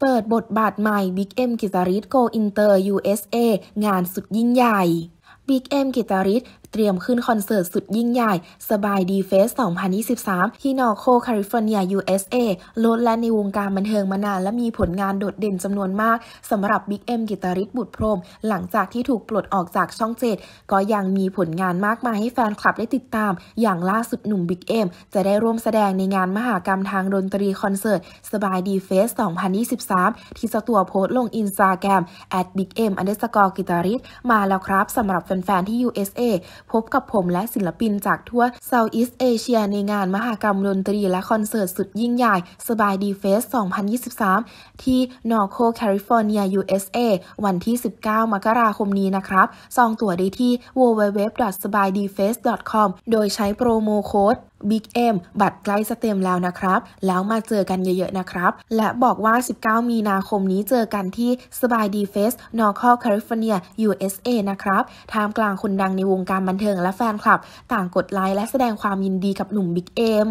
เปิดบทบาทใหม่ Big M กิจาริศโกอินเตอร์ USA งานสุดยิ่งใหญ่บิ๊กเอ็มกิตาริสเตรียมขึ้นคอนเสิร์ตสุดยิ่งใหญ่ สบายดีเฟส 2023 ที่นอโคแคลิฟอร์เนีย USA โลดแล่นในวงการบันเทิงมานานและมีผลงานโดดเด่นจำนวนมากสำหรับบิ๊กเอ็มกิตาริสบุตรพรมหลังจากที่ถูกปลดออกจากช่องเจ็ดก็ยังมีผลงานมากมายให้แฟนคลับได้ติดตาม อย่างล่าสุดหนุ่มบิ๊กเอ็มจะได้ร่วมแสดงในงานมหากรรมทางดนตรีคอนเสิร์ตสบายดีเฟส 2023 ที่เจ้าตัวโพสต์ลงอินสตาแกรม big m underscore มาแล้วครับสำหรับแฟนๆที่ USA พบกับผมและศิลปินจากทั่ว Southeast Asia ในงานมหกรรมดนตรีและคอนเสิร์ตสุดยิ่งใหญ่สบายดีเฟส 2023 ที่นอร์โคแคลิฟอร์เนีย USA วันที่ 19 มกราคมนี้นะครับ ซองตั๋วได้ที่ w w w s b y d f e s t c o m โดยใช้โปรโมโค้ด Big M บัตรใกล้สเต็มแล้วนะครับ แล้วมาเจอกันเยอะๆนะครับ และบอกว่า 19 มีนาคมนี้เจอกันที่สบายดีเฟส นอร์คอแคลิฟอร์เนีย USA นะครับท่ามกลางคนดังในวงการบันเทิงและแฟนคลับ ต่างกดไลค์และแสดงความยินดีกับหนุ่ม Big M